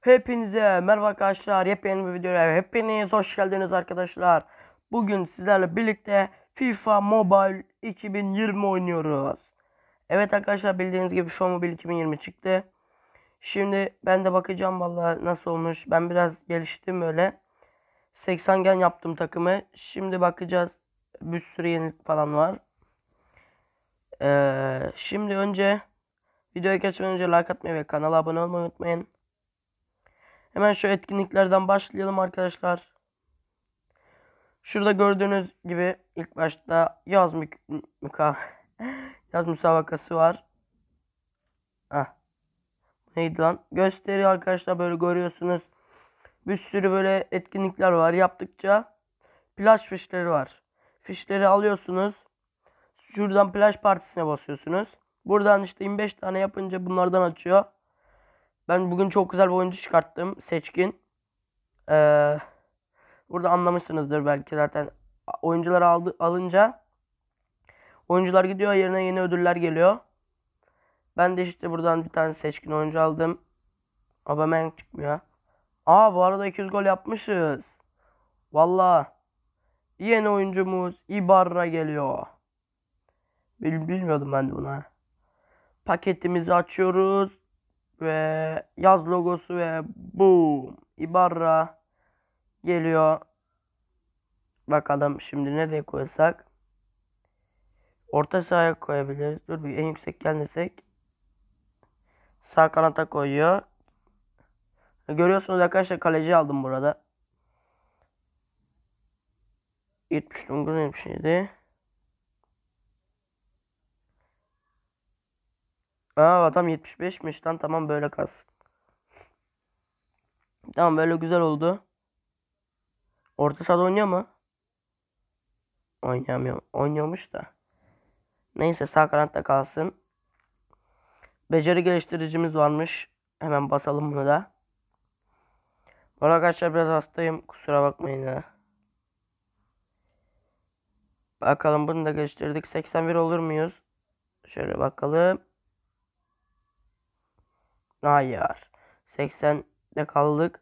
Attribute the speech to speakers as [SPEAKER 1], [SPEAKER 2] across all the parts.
[SPEAKER 1] Hepinize merhaba arkadaşlar. Yepyeni bir videoya hepiniz hoş geldiniz arkadaşlar. Bugün sizlerle birlikte FIFA Mobile 2020 oynuyoruz. Evet arkadaşlar bildiğiniz gibi FIFA Mobile 2020 çıktı. Şimdi ben de bakacağım vallahi nasıl olmuş. Ben biraz geliştim böyle. 80 gen yaptım takımı. Şimdi bakacağız. Bir sürü yenilik falan var. Ee, şimdi önce videoya geçmeden önce like atmayı ve kanala abone olmayı unutmayın. Hemen şu etkinliklerden başlayalım arkadaşlar. Şurada gördüğünüz gibi ilk başta yaz mük müka yaz müsabakası var. Ah. Neydi lan? Gösteri arkadaşlar böyle görüyorsunuz. Bir sürü böyle etkinlikler var. Yaptıkça plaj fişleri var. Fişleri alıyorsunuz. Şuradan plaj partisine basıyorsunuz. Buradan işte 25 tane yapınca bunlardan açıyor. Ben bugün çok güzel bir oyuncu çıkarttım. Seçkin. Ee, burada anlamışsınızdır belki zaten. Oyuncuları aldı, alınca oyuncular gidiyor yerine yeni ödüller geliyor. Ben de işte buradan bir tane seçkin oyuncu aldım. Aubameyang çıkmıyor. Aa bu arada 200 gol yapmışız. Valla. Yeni oyuncumuz Ibarra geliyor. Bil bilmiyordum ben de buna. Paketimizi açıyoruz ve yaz logosu ve bu Ibarra geliyor. Bakalım şimdi nereye koysak. Orta sahaya koyabiliriz. Dur bir en yüksek gelmesek. Sağ kanata koyuyor. Görüyorsunuz arkadaşlar kaleci aldım burada. 79 77 Aa adam 75'miş lan tamam böyle kalsın. Tamam böyle güzel oldu. Orta sahada oynuyor mu? Oynamıyor. Oynuyormuş da. Neyse sağ kanatta kalsın. Beceri geliştiricimiz varmış. Hemen basalım bunu da. Bu arkadaşlar biraz hastayım. Kusura bakmayın ha. Bakalım bunu da geliştirdik. 81 olur muyuz? Şöyle bakalım. Hayır. 80'de kaldık.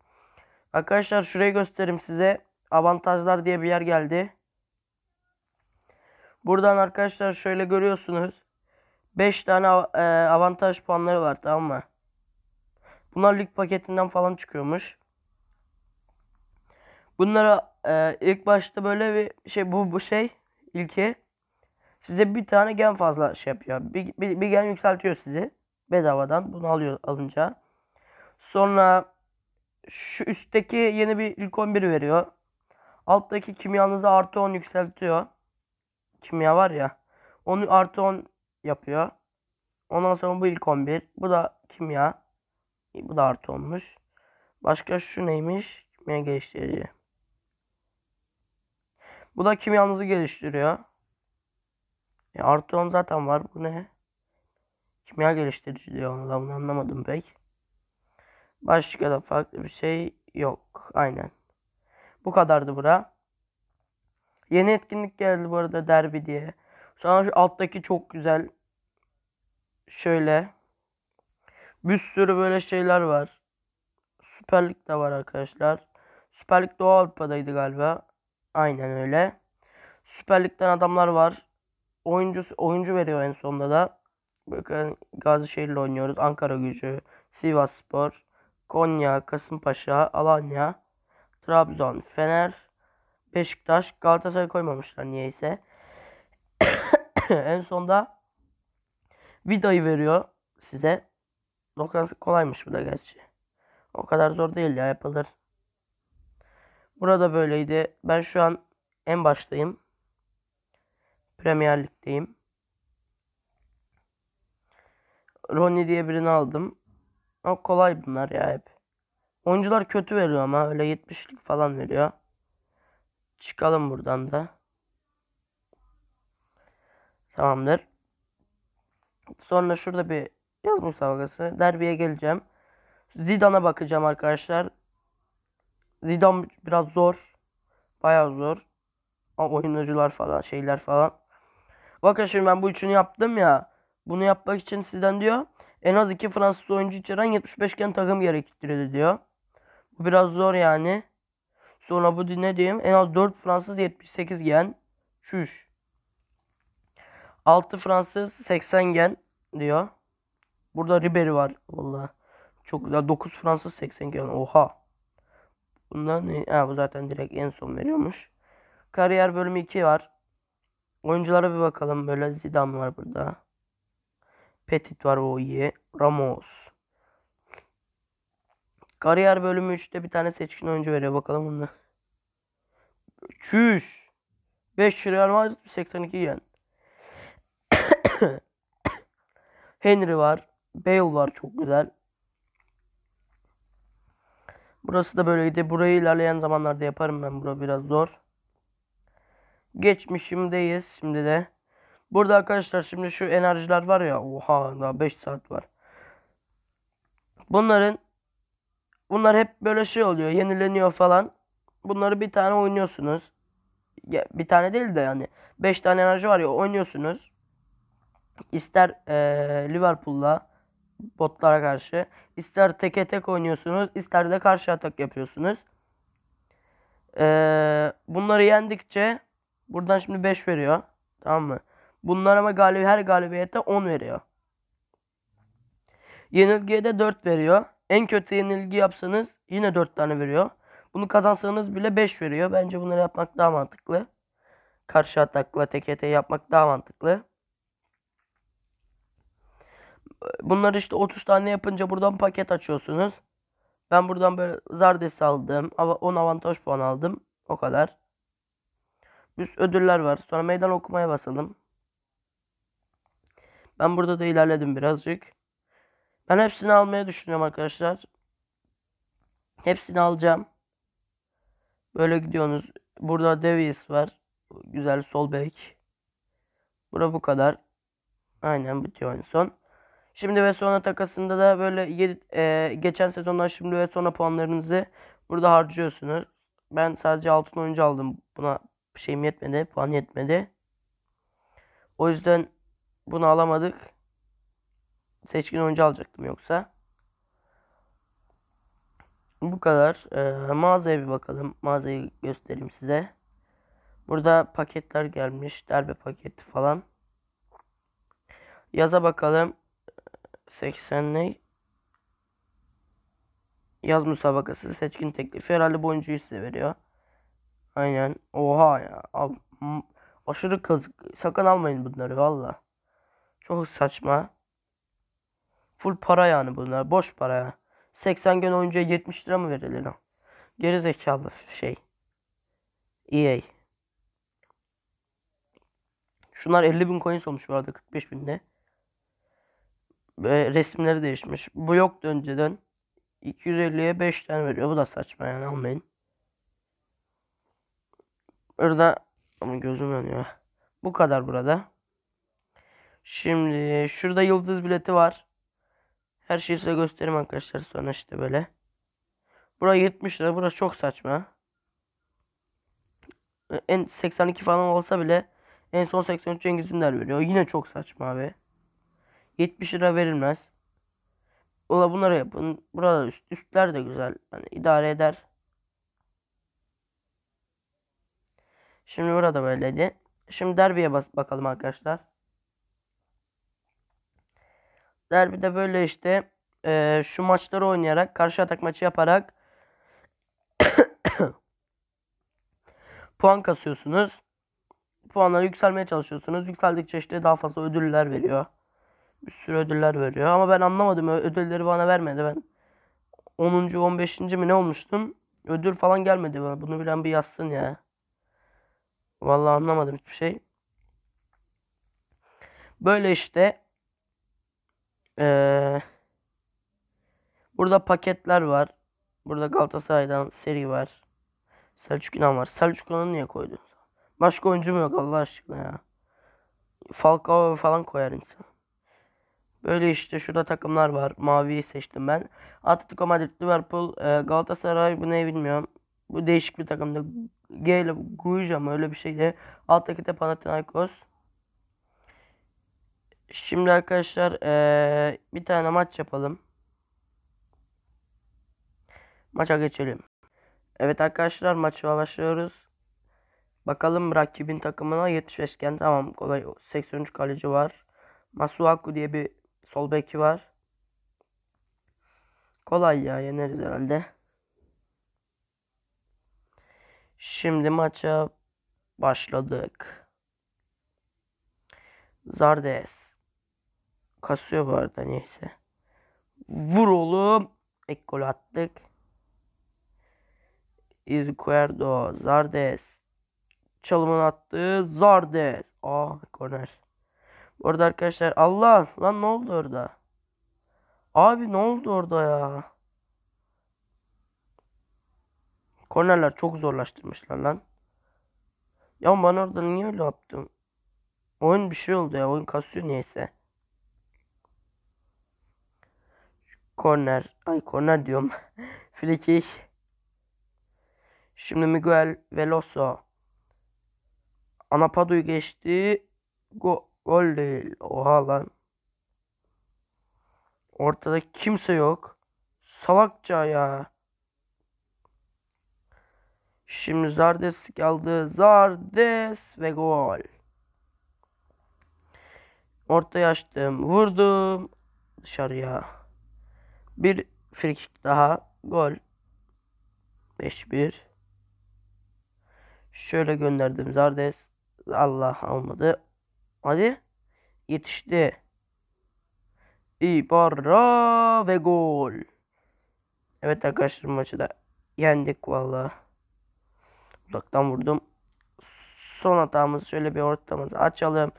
[SPEAKER 1] Arkadaşlar şurayı göstereyim size. Avantajlar diye bir yer geldi. Buradan arkadaşlar şöyle görüyorsunuz. 5 tane e, avantaj puanları var tamam mı? Bunlar lig paketinden falan çıkıyormuş. Bunlara e, ilk başta böyle bir şey bu bu şey ilki size bir tane gen fazla şey yapıyor. Bir, bir, bir gen yükseltiyor sizi bedavadan bunu alıyor alınca. Sonra şu üstteki yeni bir ilk 11 veriyor. Alttaki kimyanızı artı 10 yükseltiyor. Kimya var ya. Onu artı 10 yapıyor. Ondan sonra bu ilk 11. Bu da kimya. Bu da artı olmuş. Başka şu neymiş? Kimya geliştirici. Bu da kimyanızı geliştiriyor. E, artı 10 zaten var. Bu ne? Kimya geliştirici diyor ben bunu anlamadım pek. Başka da farklı bir şey yok. Aynen. Bu kadardı bura. Yeni etkinlik geldi bu arada derbi diye. Sonra şu alttaki çok güzel. Şöyle. Bir sürü böyle şeyler var. Süper Lig de var arkadaşlar. Süper Lig Doğu Avrupa'daydı galiba. Aynen öyle. Süper Lig'den adamlar var. Oyuncu oyuncu veriyor en sonunda da. Bakın Gazişehir'le oynuyoruz. Ankara Gücü, Sivas Spor, Konya, Kasımpaşa, Alanya, Trabzon, Fener, Beşiktaş, Galatasaray koymamışlar niyeyse. en sonda vidayı veriyor size. O kolaymış bu da gerçi. O kadar zor değil ya yapılır. Burada böyleydi. Ben şu an en baştayım. Premier Lig'deyim. Roni diye birini aldım. Ama kolay bunlar ya hep. Oyuncular kötü veriyor ama öyle 70'lik falan veriyor. Çıkalım buradan da. Tamamdır. Sonra şurada bir yaz müsabakası. Derbiye geleceğim. Zidane'a bakacağım arkadaşlar. Zidane biraz zor. Bayağı zor. Ama oyuncular falan şeyler falan. Bakın şimdi ben bu üçünü yaptım ya. Bunu yapmak için sizden diyor en az iki Fransız oyuncu içeren 75 gen takım gerektirir diyor. Bu biraz zor yani. Sonra bu ne diyeyim? En az 4 Fransız 78 gen. Şuş. 6 Fransız 80 gen diyor. Burada Ribery var valla. Çok güzel. 9 Fransız 80 gen. Oha. Bundan ne? Ha, bu zaten direkt en son veriyormuş. Kariyer bölümü 2 var. Oyunculara bir bakalım. Böyle Zidane var burada. Petit var o iyi. Ramos. Kariyer bölümü 3'te bir tane seçkin oyuncu veriyor. Bakalım bunda. Çüş. 5 Real Madrid 82 yen. Henry var. Bale var çok güzel. Burası da böyleydi. Burayı ilerleyen zamanlarda yaparım ben. Bura biraz zor. Geçmişimdeyiz şimdi de. Burada arkadaşlar şimdi şu enerjiler var ya. Oha daha 5 saat var. Bunların bunlar hep böyle şey oluyor. Yenileniyor falan. Bunları bir tane oynuyorsunuz. Ya, bir tane değil de yani. 5 tane enerji var ya oynuyorsunuz. İster ee, Liverpool'la botlara karşı. ister teke tek oynuyorsunuz. ister de karşı atak yapıyorsunuz. Ee, bunları yendikçe buradan şimdi 5 veriyor. Tamam mı? Bunlar ama galib her galibiyete 10 veriyor. Yenilgiye de 4 veriyor. En kötü yenilgi yapsanız yine 4 tane veriyor. Bunu kazansanız bile 5 veriyor. Bence bunları yapmak daha mantıklı. Karşı atakla TKT yapmak daha mantıklı. Bunları işte 30 tane yapınca buradan paket açıyorsunuz. Ben buradan böyle Zardes aldım. 10 avantaj puan aldım. O kadar. Bir ödüller var. Sonra meydan okumaya basalım. Ben burada da ilerledim birazcık. Ben hepsini almaya düşünüyorum arkadaşlar. Hepsini alacağım. Böyle gidiyorsunuz. Burada Davies var. Güzel sol bek. Bura bu kadar. Aynen bitiyor en son. Şimdi ve sonra takasında da böyle e, geçen sezondan şimdi ve sonra puanlarınızı burada harcıyorsunuz. Ben sadece altın oyuncu aldım. Buna şeyim yetmedi. Puan yetmedi. O yüzden bunu alamadık. Seçkin oyuncu alacaktım yoksa. Bu kadar. Ee, mağazaya bir bakalım. Mağazayı göstereyim size. Burada paketler gelmiş. Derbe paketi falan. Yaza bakalım. 80 ne? Yaz müsabakası seçkin teklifi. Herhalde bu oyuncuyu size veriyor. Aynen. Oha ya. Abi, aşırı kazık. Sakın almayın bunları valla. Çok saçma. Full para yani bunlar. Boş para ya. 80 gün oyuncuya 70 lira mı verilir lan? Geri zekalı şey. EA. Şunlar 50 bin coins olmuş bu arada 45 binde. Ve resimleri değişmiş. Bu yoktu önceden. 250'ye 5 tane veriyor. Bu da saçma yani almayın. Burada ama gözüm yanıyor. Bu kadar burada. Şimdi şurada yıldız bileti var. Her şeyi size göstereyim arkadaşlar sonra işte böyle. Burası 70 lira. Burası çok saçma. En 82 falan olsa bile en son 83 Cengiz Ünder veriyor. Yine çok saçma abi. 70 lira verilmez. Ola bunları yapın. Burada üst, üstler de güzel. Hani idare eder. Şimdi burada böyleydi. Şimdi derbiye bas bakalım arkadaşlar. Derbi de böyle işte e, şu maçları oynayarak karşı atak maçı yaparak puan kasıyorsunuz. puanlar yükselmeye çalışıyorsunuz. Yükseldikçe işte daha fazla ödüller veriyor. Bir sürü ödüller veriyor. Ama ben anlamadım. Ödülleri bana vermedi. Ben 10. 15. mi ne olmuştum? Ödül falan gelmedi bana. Bunu bilen bir yazsın ya. Vallahi anlamadım hiçbir şey. Böyle işte ee, burada paketler var. Burada Galatasaray'dan seri var. Selçuk İnan var. Selçuk İnan'ı niye koydun? Başka oyuncu mu yok Allah aşkına ya. Falcao falan koyar insan. Böyle işte şurada takımlar var. Maviyi seçtim ben. Atletico Madrid, Liverpool, e, Galatasaray bu ne bilmiyorum. Bu değişik bir takımda. G ile Guija mı öyle bir şeydi. Alttaki de Panathinaikos. Şimdi arkadaşlar ee, bir tane maç yapalım. Maça geçelim. Evet arkadaşlar maça başlıyoruz. Bakalım rakibin takımına 75 iken tamam kolay 83 kaleci var. Masuaku diye bir sol beki var. Kolay ya yeneriz herhalde. Şimdi maça başladık. Zardes kasıyor bu arada neyse. Vur oğlum. İlk gol attık. Izquierdo. Zardes. Çalımını attı. Zardes. Aa ah, korner. Bu arada arkadaşlar Allah lan ne oldu orada? Abi ne oldu orada ya? Kornerler çok zorlaştırmışlar lan. Ya ben orada niye öyle yaptım? Oyun bir şey oldu ya. Oyun kasıyor neyse. Korner. Ay korner diyorum. Frikik. Şimdi Miguel Veloso. Anapadu'yu geçti. Go gol değil. Oha lan. Ortada kimse yok. Salakça ya. Şimdi Zardes geldi. Zardes ve gol. Ortaya açtım. Vurdum. Dışarıya. Bir frikik daha. Gol. 5-1. Şöyle gönderdim Zardes. Allah almadı. Hadi. Yetişti. İbarra ve gol. Evet arkadaşlar maçı da yendik valla. Uzaktan vurdum. Son hatamız şöyle bir ortamızı açalım.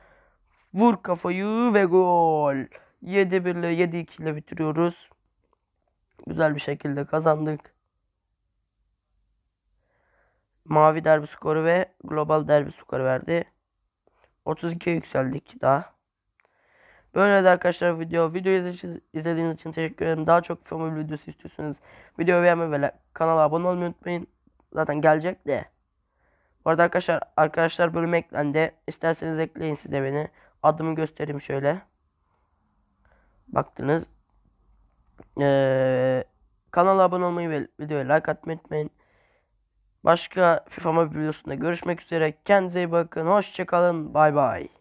[SPEAKER 1] Vur kafayı ve gol. 7-1 ile 7-2 ile bitiriyoruz güzel bir şekilde kazandık. Mavi derbi skoru ve global derbi skoru verdi. 32'ye yükseldik daha. Böyle de arkadaşlar video. Videoyu izlediğiniz için teşekkür ederim. Daha çok film videosu istiyorsunuz? video beğenmeyi ve kanala abone olmayı unutmayın. Zaten gelecek de. Bu arada arkadaşlar arkadaşlar bölüm eklendi. İsterseniz ekleyin size beni. Adımı göstereyim şöyle. Baktınız. Ee, kanala abone olmayı ve videoya like atmayı unutmayın. Başka FIFA Mobile videosunda görüşmek üzere. Kendinize iyi bakın. Hoşçakalın. Bay bay.